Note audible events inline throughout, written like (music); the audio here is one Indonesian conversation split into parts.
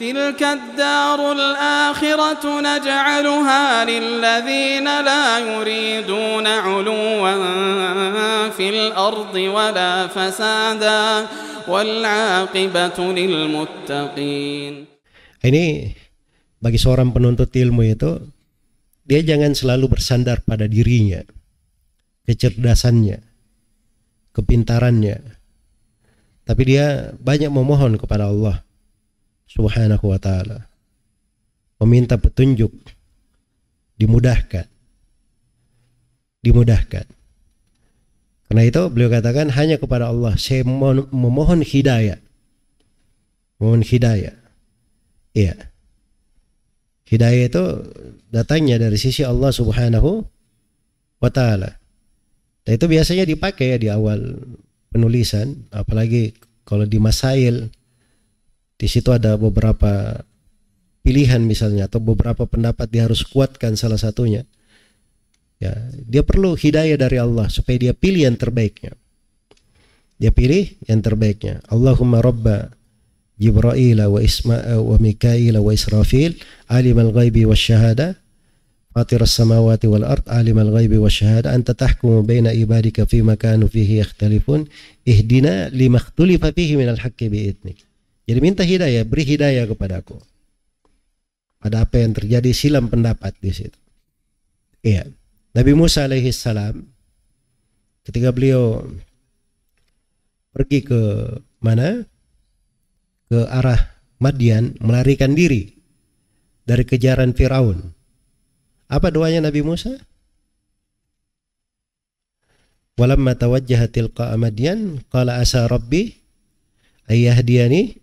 تلك الدار الآخرة نجعلها للذين لا يريدون علوا في الأرض ولا فسادا والعاقبة للمتقين Ini bagi seorang penuntut ilmu itu dia jangan selalu bersandar pada dirinya, kecerdasannya, kepintarannya. Tapi dia banyak memohon kepada Allah Subhanahu wa taala. Meminta petunjuk dimudahkan. Dimudahkan. Karena itu beliau katakan hanya kepada Allah saya memohon hidayah. Memohon hidayah. Iya. Hidayah itu datangnya dari sisi Allah Subhanahu wa taala. itu biasanya dipakai ya di awal penulisan, apalagi kalau di masail di situ ada beberapa pilihan misalnya atau beberapa pendapat dia harus kuatkan salah satunya. Ya, dia perlu hidayah dari Allah supaya dia pilih yang terbaiknya. Dia pilih yang terbaiknya. Allahumma robba Jibril wa Isma wa Mikail wa Israfil alim al ghaibi wasyahada alim السماوات wa عالم anta والشهادة أنت تحكم بين fi makanu fihi فيه ihdina اهدنا fihi min al al bi idnik jadi minta hidayah, beri hidayah kepadaku. Pada apa yang terjadi silam pendapat di situ. Iya. Nabi Musa alaihi salam ketika beliau pergi ke mana? Ke arah Madian melarikan diri dari kejaran Firaun. Apa doanya Nabi Musa? Walamma tawajjaha tilqa Madian qala asa rabbi ayyahdiyani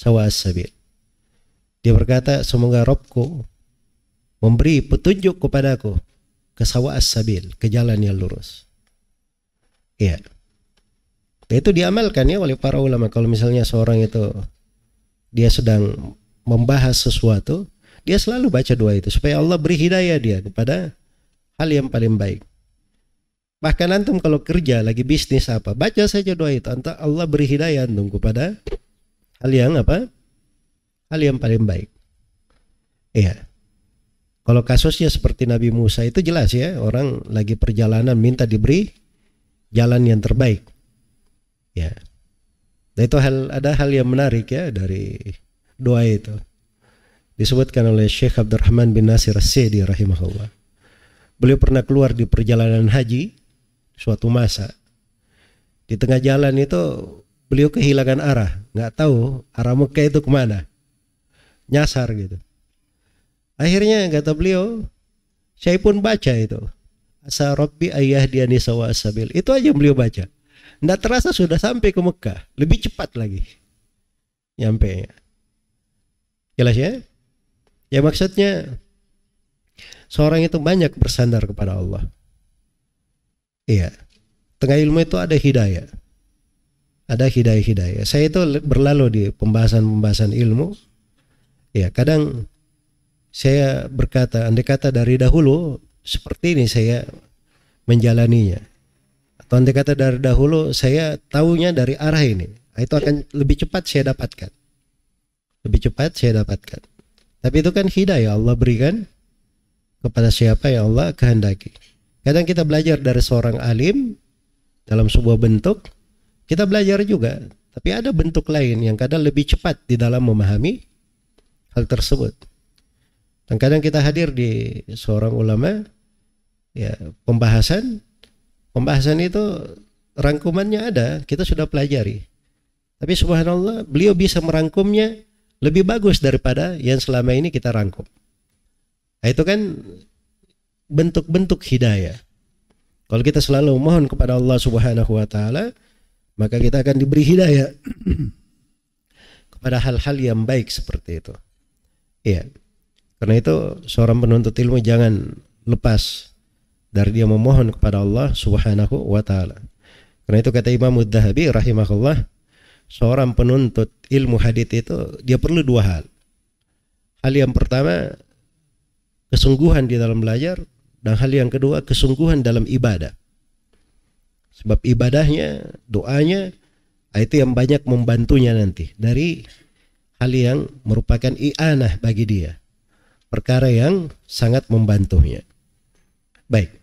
Sawah sabil. Dia berkata, semoga Robku memberi petunjuk kepadaku ke sawah sabil, ke jalan yang lurus. Iya. Itu diamalkan ya oleh para ulama. Kalau misalnya seorang itu dia sedang membahas sesuatu, dia selalu baca doa itu supaya Allah beri hidayah dia kepada hal yang paling baik. Bahkan antum kalau kerja lagi bisnis apa, baca saja doa itu. Antum Allah beri hidayah antum kepada hal yang apa? Hal yang paling baik. Iya. Kalau kasusnya seperti Nabi Musa itu jelas ya, orang lagi perjalanan minta diberi jalan yang terbaik. Ya. Dan nah, itu hal ada hal yang menarik ya dari doa itu. Disebutkan oleh Syekh Abdurrahman bin Nasir sidi rahimahullah. Beliau pernah keluar di perjalanan haji suatu masa. Di tengah jalan itu beliau kehilangan arah, nggak tahu arah Mekah itu kemana, nyasar gitu. Akhirnya kata beliau, saya pun baca itu. Asa Robbi ayah dia asabil. Itu aja beliau baca. Nggak terasa sudah sampai ke Mekah. Lebih cepat lagi. Nyampe Jelas ya? Ya maksudnya seorang itu banyak bersandar kepada Allah. Iya. Tengah ilmu itu ada hidayah ada hidayah-hidayah. Saya itu berlalu di pembahasan-pembahasan ilmu. Ya, kadang saya berkata, andai kata dari dahulu seperti ini saya menjalaninya. Atau andai kata dari dahulu saya tahunya dari arah ini. Nah, itu akan lebih cepat saya dapatkan. Lebih cepat saya dapatkan. Tapi itu kan hidayah Allah berikan kepada siapa yang Allah kehendaki. Kadang kita belajar dari seorang alim dalam sebuah bentuk, kita belajar juga, tapi ada bentuk lain yang kadang lebih cepat di dalam memahami hal tersebut. Dan kadang kita hadir di seorang ulama ya pembahasan pembahasan itu rangkumannya ada, kita sudah pelajari. Tapi subhanallah, beliau bisa merangkumnya lebih bagus daripada yang selama ini kita rangkum. Nah, itu kan bentuk-bentuk hidayah. Kalau kita selalu mohon kepada Allah Subhanahu wa taala, maka kita akan diberi hidayah (clears throat) kepada hal-hal yang baik seperti itu. Iya. Karena itu seorang penuntut ilmu jangan lepas dari dia memohon kepada Allah Subhanahu wa taala. Karena itu kata Imam ad rahimahullah, seorang penuntut ilmu hadith itu dia perlu dua hal. Hal yang pertama kesungguhan di dalam belajar dan hal yang kedua kesungguhan dalam ibadah. Sebab ibadahnya, doanya, itu yang banyak membantunya nanti. Dari hal yang merupakan i'anah bagi dia. Perkara yang sangat membantunya. Baik.